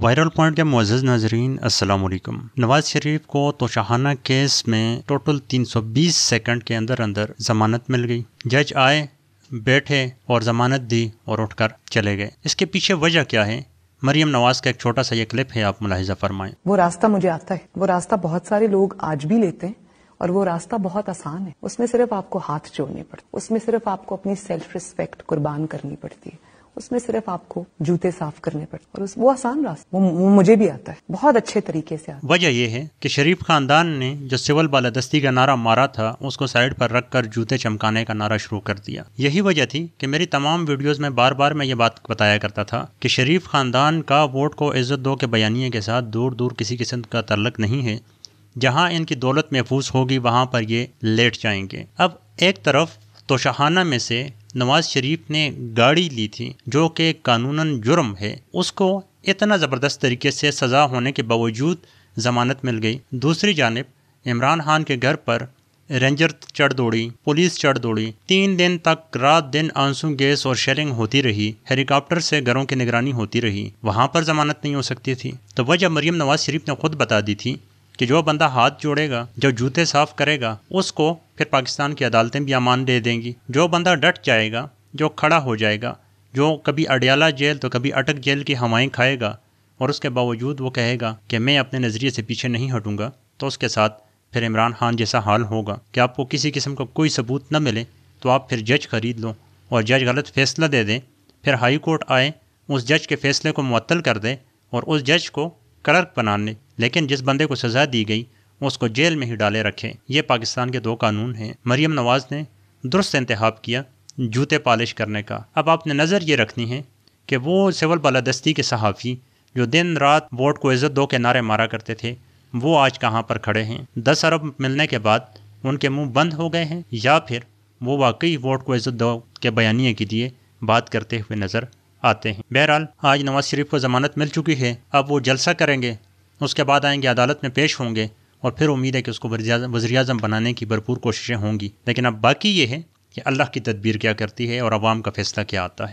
viral point के Moz नाजरीन असलकम नवाज शरीफ को तोशाहाना केस में टोटल 320 सेकंड के अंदर अंदर जमानत मिल गई जज आए बैठे और जमानत दी और उठकर चले गए इसके पीछे वजह क्या है मरियम नवाज का एक छोटा सा ये क्लिप है आप मुलाहिजा फरमाएं वो रास्ता मुझे आता है वो रास्ता बहुत सारे लोग आज भी लेते हैं और वो रास्ता बहुत आसान है उसमें सिर्फ आपको हाथ जोड़ने पड़ते उसमें सिर्फ आपको अपनी सेल्फ रिस्पेक्ट कुर्बान करनी पड़ती है उसमें सिर्फ आपको जूते साफ करने पड़ते और वो आसान रास्ता वो, वो मुझे भी आता है बहुत अच्छे तरीके से आता वजह यह है कि शरीफ खानदान ने जो सिविल बालादस्ती का नारा मारा था उसको साइड पर रख कर जूते चमकाने का नारा शुरू कर दिया यही वजह थी कि मेरी तमाम वीडियोज में बार बार मैं ये बात बताया करता था कि शरीफ खानदान का वोट को इज्जत दो के बयानिए के साथ दूर दूर किसी किस्म का तल्लक नहीं है जहाँ इनकी दौलत महफूज होगी वहाँ पर ये लेट जाएंगे अब एक तरफ तोशाखाना में से नवाज शरीफ ने गाड़ी ली थी जो कि कानूनन जुर्म है उसको इतना ज़बरदस्त तरीके से सज़ा होने के बावजूद ज़मानत मिल गई दूसरी जानब इमरान खान के घर पर रेंजर चढ़ दौड़ी पुलिस चढ़ दौड़ी तीन दिन तक रात दिन आंसू गैस और शेलिंग होती रही हेलीकॉप्टर से घरों की निगरानी होती रही वहाँ पर जमानत नहीं हो सकती थी तो वजह मरियम नवाज शरीफ ने खुद बता दी थी कि जो बंदा हाथ जोड़ेगा जो जूते साफ करेगा उसको फिर पाकिस्तान की अदालतें भी अमान दे देंगी जो बंदा डट जाएगा जो खड़ा हो जाएगा जो कभी अडयाला जेल तो कभी अटक जेल की हवाएं खाएगा और उसके बावजूद वो कहेगा कि मैं अपने नज़रिए से पीछे नहीं हटूंगा तो उसके साथ फिर इमरान खान जैसा हाल होगा कि आपको किसी किस्म का को कोई सबूत न मिले तो आप फिर जज खरीद लो और जज गलत फैसला दे दें फिर हाई कोर्ट आए उस जज के फैसले को मअतल कर दे और उस जज को क्लर्क बनाने लेकिन जिस बंदे को सज़ा दी गई उसको जेल में ही डाले रखें ये पाकिस्तान के दो कानून हैं मरीम नवाज़ ने दुरुस्त इंतहा किया जूते पालिश करने का अब आपने नज़र ये रखनी है कि वो सिवल बालादस्ती के सहाफ़ी जो दिन रात वोट को इज़्ज़त दो के नारे मारा करते थे वो आज कहाँ पर खड़े हैं दस अरब मिलने के बाद उनके मुंह बंद हो गए हैं या फिर वो वाकई वोट को इज़्ज़त दो के बयानी के लिए बात करते हुए नज़र आते हैं बहरहाल आज नवाज शरीफ को ज़मानत मिल चुकी है अब वो जलसा करेंगे उसके बाद आएंगे अदालत में पेश होंगे और फिर उम्मीद है कि उसको वजी अजम बनाने की भरपूर कोशिशें होंगी लेकिन अब बाकी ये है कि अल्लाह की तदबीर क्या करती है और आवाम का फैसला क्या आता है